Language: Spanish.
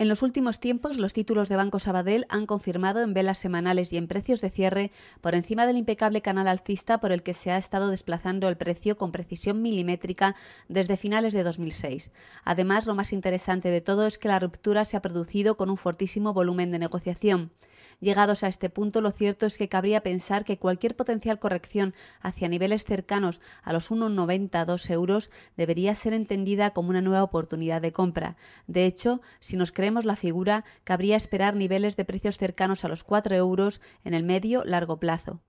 En los últimos tiempos, los títulos de Banco Sabadell han confirmado en velas semanales y en precios de cierre por encima del impecable canal alcista por el que se ha estado desplazando el precio con precisión milimétrica desde finales de 2006. Además, lo más interesante de todo es que la ruptura se ha producido con un fortísimo volumen de negociación. Llegados a este punto, lo cierto es que cabría pensar que cualquier potencial corrección hacia niveles cercanos a los 1,92 euros debería ser entendida como una nueva oportunidad de compra. De hecho, si nos creemos la figura, cabría esperar niveles de precios cercanos a los 4 euros en el medio-largo plazo.